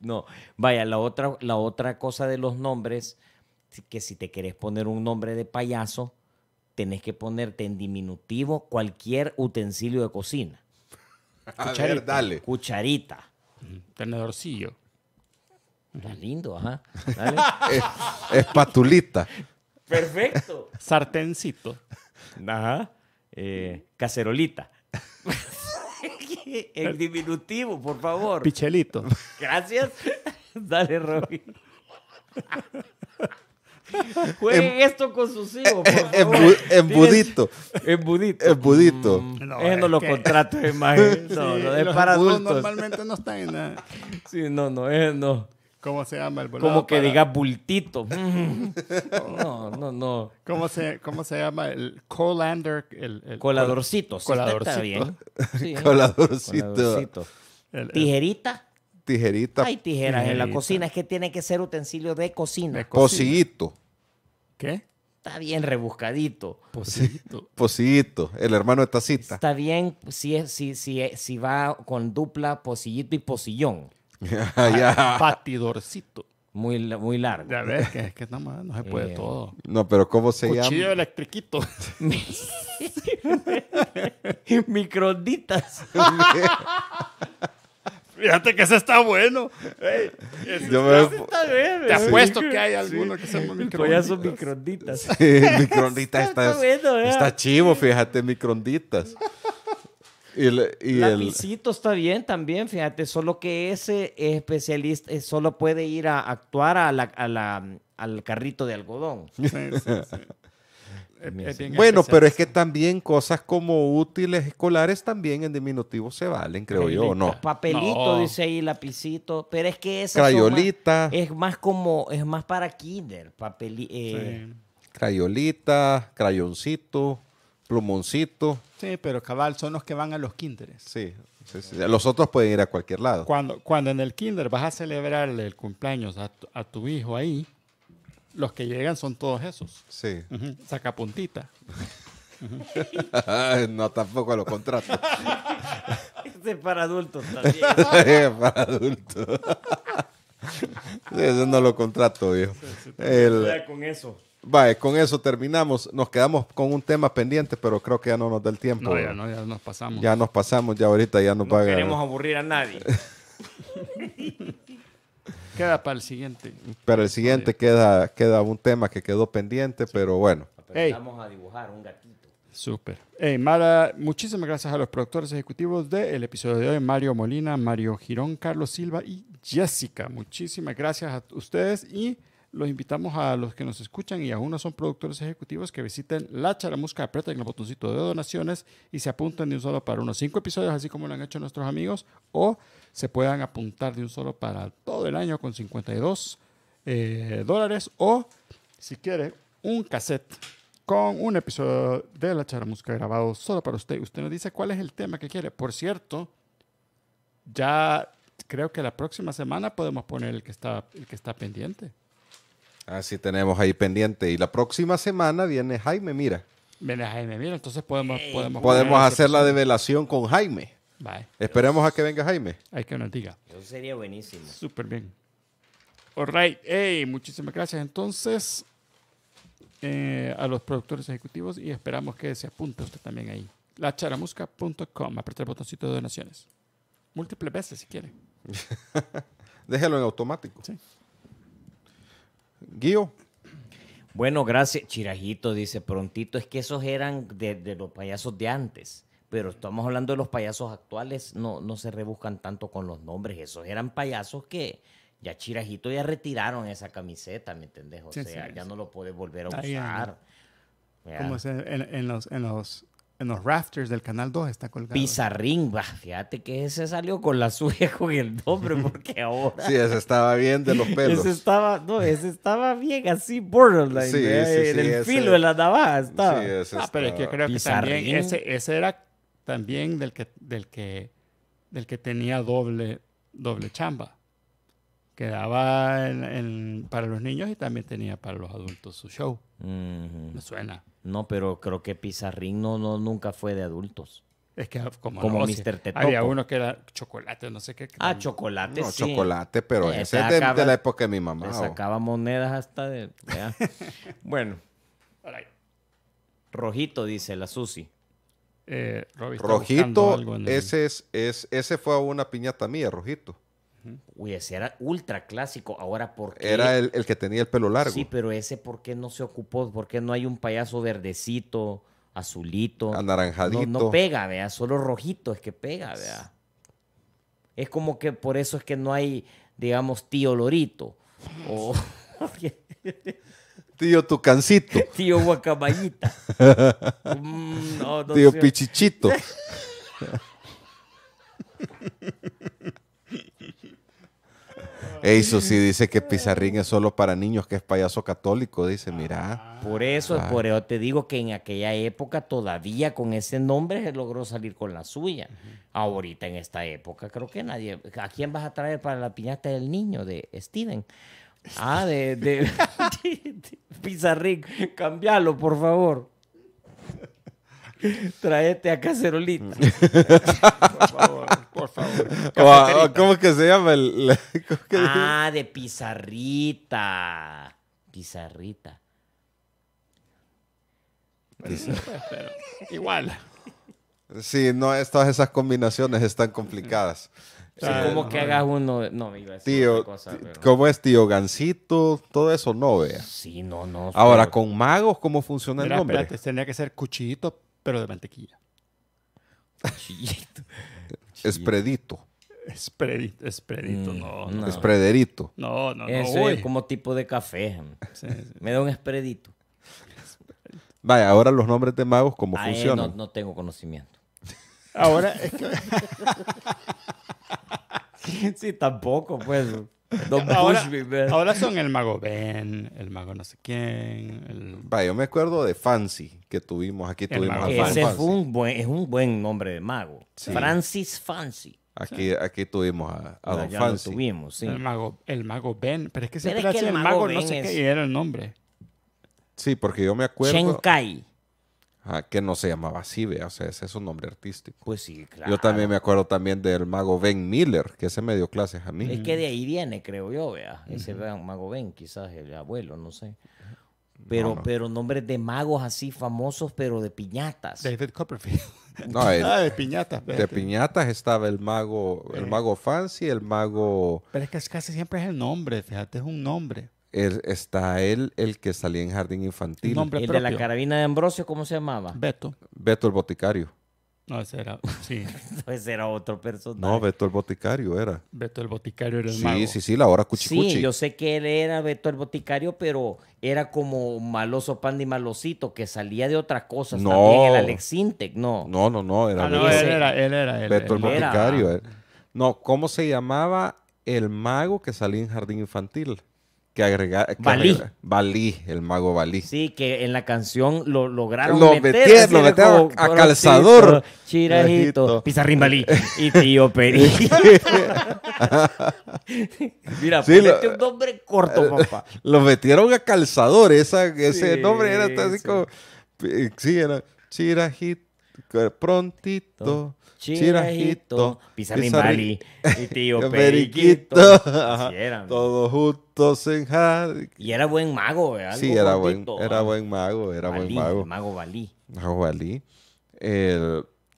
no. Vaya, la otra, la otra cosa de los nombres, que si te querés poner un nombre de payaso, tenés que ponerte en diminutivo cualquier utensilio de cocina. Cucharita, mm, Tenedorcillo. lindo, ajá. espatulita. Perfecto. Sartencito. Ajá. Eh, cacerolita. el diminutivo, por favor. Pichelito. Gracias. Dale, Robin Jueguen em- esto con sus hijos, por en, em- favor. Embudito. Embudito. Embudito. Mm. No, no lo contrato, imagínate. No, no es para Normalmente no está en nada. Sí, no, no, es no. ¿Cómo se llama el volado? Como que diga bultito. Mm. no, no, no. ¿Cómo se, cómo se llama el colander? El, coladorcito. Coladorcito. Tijerita. Tijerita. Hay tijeras en la cocina. Es que tiene que ser utensilio de cocina. De ¿Qué? Está bien rebuscadito. Posito. Posito, el hermano de Tacita. Está bien si, si, si, si va con dupla posillito y posillón. patidorcito Muy, muy largo. Ya ves, que, que no, se puede eh, todo. No, pero ¿cómo se Cuchillo llama? electriquito. Microditas. Fíjate que ese está bueno. Te eh. apuesto que hay alguno que se llama microonditas microonditas está, chivo, fíjate, microonditas y el, Lapicito está bien también, fíjate, solo que ese especialista eh, solo puede ir a actuar al carrito de algodón. Eh, eh, bueno, pero es que también cosas como útiles escolares también en diminutivo se valen, creo yo, ¿no? Papelito, dice ahí, lapicito, pero es que esa Crayolita. es más como, es más para kinder, papel... Crayolita, crayoncito. Plumoncito. Sí, pero cabal, son los que van a los kinderes. Sí, los otros pueden ir a cualquier lado. Cuando, cuando en el kinder vas a celebrarle el cumpleaños a tu, hijo ahí, los que llegan son todos esos. Sí. Saca puntita. no, tampoco lo contrato. este es para adultos también. es para adultos. eso no lo contrato, viejo. Con eso. Vale, eh, con eso terminamos. Nos quedamos con un tema pendiente, pero creo que ya no nos da el tiempo. No, ya, nos pasamos. Ya nos pasamos, ya ahorita ya nos no queremos aburrir a nadie. queda para el siguiente. Para el siguiente queda, queda un tema que quedó pendiente, pero bueno. Vamos a dibujar un gatito. Súper. Hey, Mara, muchísimas gracias a los productores ejecutivos del episodio de hoy, Mario Molina, Mario Girón, Carlos Silva y Jessica. Muchísimas gracias a ustedes y los invitamos a los que nos escuchan y aún no son productores ejecutivos que visiten la charamusca, aprieten el botoncito de donaciones y se apunten de un solo para unos cinco episodios, así como lo han hecho nuestros amigos, o se puedan apuntar de un solo para todo el año con 52 eh, dólares, o si quiere, un cassette con un episodio de la charamusca grabado solo para usted. Usted nos dice cuál es el tema que quiere. Por cierto, ya creo que la próxima semana podemos poner el que está, el que está pendiente. Así tenemos ahí pendiente. Y la próxima semana viene Jaime, mira. Viene Jaime, mira, entonces podemos... Podemos, podemos hacer la develación con Jaime. Bye. Esperemos a que venga Jaime. Hay que nos diga. Eso sería buenísimo. Súper bien. All right. Hey, muchísimas gracias entonces eh, a los productores ejecutivos y esperamos que se apunte usted también ahí. Lacharamusca.com. Apreta el botoncito de donaciones. Múltiples veces si quiere. Déjelo en automático. Sí. Guío. Bueno, gracias. Chirajito dice, prontito, es que esos eran de, los payasos de antes, pero estamos hablando de los payasos actuales, no, no se rebuscan tanto con los nombres, esos eran payasos que ya Chirajito ya retiraron esa camiseta, ¿me entendés? O sea, ya no lo puede volver a usar. Como los, en los en los rafters del Canal 2 está colgado. Pizarrín, fíjate que ese salió con la suya con el nombre, porque ahora... sí, ese estaba bien de los pelos. Ese estaba, no, ese estaba bien así, borderline, eh, en el filo de la navaja estaba. Sí, ese ah, estaba. pero yo creo que también ese, ese, era también del que, del que, del que tenía doble, doble chamba. Quedaba para los niños y también tenía para los adultos su show. Me suena. No, pero creo que Pizarrín no, nunca fue de adultos. Es que ah, como, como Mr. Tetopo. Había uno que era chocolate, no sé qué. Ah, chocolates. chocolate, no, chocolate, pero eh, ese es de, la época de mi mamá. Le sacaba monedas hasta de... bueno. Rojito, dice la Susi. Eh, Rojito, ese, es, es, ese fue una piñata mía, Rojito. Uy, ese era ultra clásico. Ahora, porque Era el, que tenía el pelo largo. Sí, pero ese, ¿por qué no se ocupó? ¿Por qué no hay un payaso verdecito, azulito? Anaranjadito. No, no pega, vea. Solo rojito es que pega, vea. Es como que por eso es que no hay, digamos, tío Lorito. Tío Tucancito. Tío Guacamayita. Mm, tío Pichichito. Eso sí dice que Pizarrín es solo para niños, que es payaso católico, dice, mira. Por eso, por eso te digo que en aquella época todavía con ese nombre se logró salir con la suya. Ahorita en esta época creo que nadie... ¿A quién vas a traer para la piñata del niño de Steven? Ah, de, Pizarrín, cambialo, por favor. Traete a Cacerolita. por favor. ¿Cómo que se llama? El, ah, de pizarrita. Pizarrita. igual. Sí, no, todas esas combinaciones están complicadas. Eh, como que hagas uno. No, ¿Cómo es tío Gancito? Todo eso no vea. Sí, no, no. Ahora, con magos, ¿cómo funciona el nombre? que ser cuchillito, pero de mantequilla. Espredito Espredito. Espredito, espredito, mm, no, no. Esprederito. No, es como tipo de café. Me da un espredito. Vaya, ahora los nombres de magos, ¿cómo ah, eh, funcionan? No, no tengo conocimiento. Ahora es sí, tampoco, pues ahora, son el mago Ben, el mago no sé quién. yo me acuerdo de Fancy que tuvimos aquí. tuvimos A Ese fue es un buen nombre de mago. Francis Fancy. Aquí, aquí tuvimos a, Don Fancy. Tuvimos, sí. el, mago, el mago Ben, pero es que se trata el, mago, no sé qué era el nombre. Sí, porque yo me acuerdo. Shenkai que no se llamaba así, ¿vea? o sea, ese es un nombre artístico. Pues sí, claro. Yo también me acuerdo también del mago Ben Miller, que ese me dio clases a mí. Es que mm. de ahí viene, creo yo, vea. Ese mago Ben, quizás el abuelo, no sé. Pero, pero nombres de magos así famosos, pero de piñatas. David Copperfield. No, ah, de piñatas. De piñatas estaba el mago, el eh. mago Fancy, el mago. Pero es que casi siempre es el nombre, fíjate, es un nombre está él, el que salía en jardín infantil. el de la carabina de Ambrosio, ¿cómo se llamaba? Beto. Beto el boticario. No, ese era, sí. ese era otro personaje. No, Beto el Boticario era. Beto el Boticario era el mago. Sí, sí, sí, la hora cuchicuchi. Sí, yo sé que él era Beto el Boticario, pero era como maloso pandi Malosito que salía de otras cosas no. también, el Alex no. No, no, no, era, ah, no, él, era él era, Beto el Boticario. Eh. No, ¿cómo se llamaba el mago que salía en Jardín Infantil? agregar. Balí. el mago Balí. Sí, que en la canción lo lograron meter. Metieron, lo metieron a, calzador. Chirajito, pizarrín Balí y tío Peri. Mira, sí, un nombre corto, eh, papá. Lo metieron a calzador, esa, ese nombre era así como... Eh, sí, era Chirajito. Prontito, chirajito, Pizarrimbali y tío Periquito. todos juntos en Y era buen mago, ¿verdad? Sí, era buen, era buen mago, era buen mago. mago Balí. Mago Balí.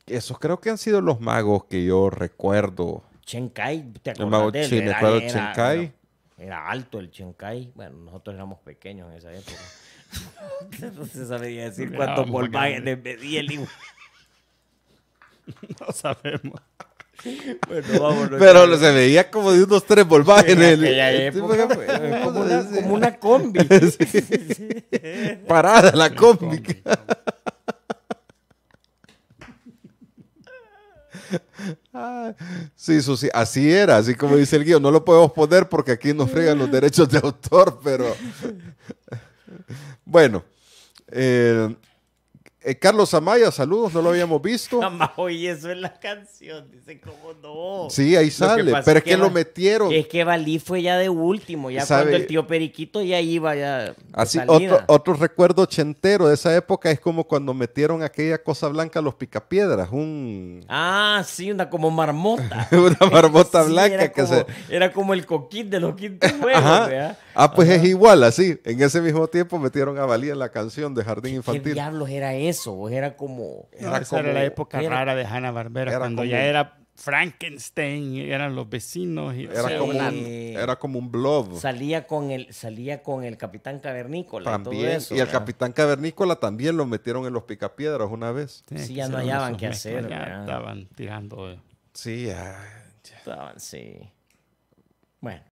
esos creo que han sido los magos que yo recuerdo. Chenkai, ¿te acuerdas el mago de él? era, era, Chenkai. Era, alto el Chenkai. Bueno, nosotros éramos pequeños en esa época. no se sabía decir cuántos volvajes le pedí el No sabemos. Bueno, Pero se veía como de unos tres volvajes en como, una, combi. Parada la combi. sí, así era, así como dice el guión. No lo podemos poner porque aquí nos fregan los derechos de autor, pero bueno. Eh, eh, Carlos Amaya, saludos, no lo habíamos visto. y oí eso en la canción, dice, ¿cómo no? Sí, ahí sale, pero es que, lo metieron. Es que Balí fue ya de último, ya cuando el tío Periquito ya iba ya. Así, otro, otro, recuerdo ochentero de esa época es como cuando metieron aquella cosa blanca a los picapiedras, un... Ah, sí, una como marmota. una marmota blanca que se... Era como el coquín de los quintos Ah, pues es igual, así, en ese mismo tiempo metieron a Balí en la canción de Jardín Infantil. ¿Qué diablos era él? eso, pues, era como... Era, era la época rara de Hanna-Barbera, cuando ya era Frankenstein, eran los vecinos. Y, era, como un, blog. Salía con el, salía con el Capitán Cavernícola. y, el Capitán Cavernícola también lo metieron en los picapiedras una vez. Sí, ya no hallaban qué hacer. Ya estaban tirando. Sí, ya. Estaban, sí. Bueno.